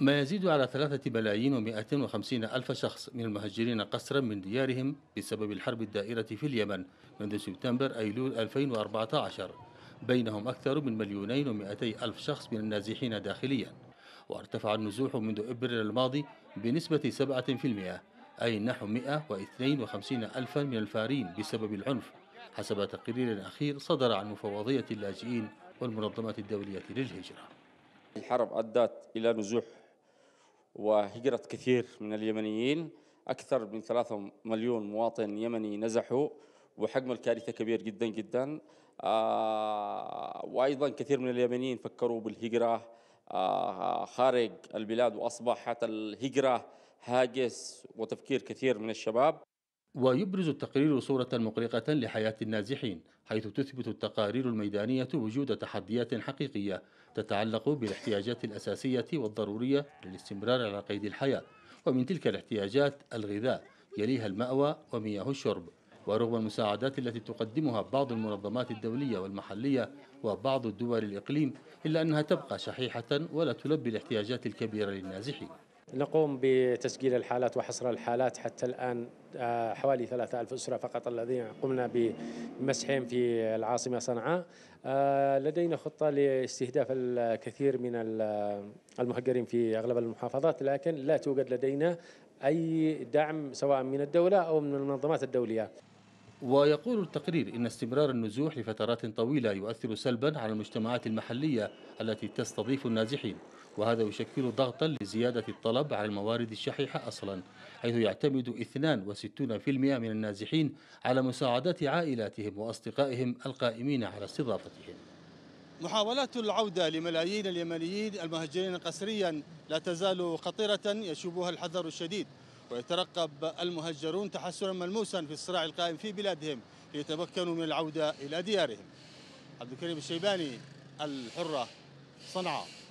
ما يزيد على ثلاثة ملايين ومائتين وخمسين ألف شخص من المهجرين قسرا من ديارهم بسبب الحرب الدائرة في اليمن منذ سبتمبر أيلول 2014 بينهم أكثر من مليونين ومائتي ألف شخص من النازحين داخليا وارتفع النزوح منذ إبريل الماضي بنسبة 7% أي نحو 152 ألفا من الفارين بسبب العنف حسب تقرير أخير صدر عن مفوضية اللاجئين والمنظمات الدولية للهجرة الحرب أدت إلى نزوح وهجرة كثير من اليمنيين أكثر من ثلاثة مليون مواطن يمني نزحوا وحجم الكارثة كبير جدا جدا آه، وأيضا كثير من اليمنيين فكروا بالهجرة آه، خارج البلاد وأصبحت الهجرة هاجس وتفكير كثير من الشباب ويبرز التقرير صورة مقلقة لحياة النازحين حيث تثبت التقارير الميدانية وجود تحديات حقيقية تتعلق بالاحتياجات الأساسية والضرورية للاستمرار على قيد الحياة ومن تلك الاحتياجات الغذاء يليها المأوى ومياه الشرب ورغم المساعدات التي تقدمها بعض المنظمات الدولية والمحلية وبعض الدول الإقليم إلا أنها تبقى شحيحة ولا تلبي الاحتياجات الكبيرة للنازحين نقوم بتسجيل الحالات وحصر الحالات حتى الآن آه، حوالي 3000 أسرة فقط الذين قمنا بمسحهم في العاصمة صنعاء آه، لدينا خطة لاستهداف الكثير من المهجرين في أغلب المحافظات لكن لا توجد لدينا أي دعم سواء من الدولة أو من المنظمات الدولية ويقول التقرير إن استمرار النزوح لفترات طويلة يؤثر سلبا على المجتمعات المحلية التي تستضيف النازحين وهذا يشكل ضغطا لزيادة الطلب على الموارد الشحيحة أصلا حيث يعتمد 62% من النازحين على مساعدات عائلاتهم وأصدقائهم القائمين على استضافتهم محاولات العودة لملايين اليمنيين المهجرين قسريا لا تزال خطيرة يشوبها الحذر الشديد ويترقب المهجرون تحسنا ملموسا في الصراع القائم في بلادهم ليتمكنوا من العودة إلى ديارهم عبد الكريم الشيباني الحرة صنعاء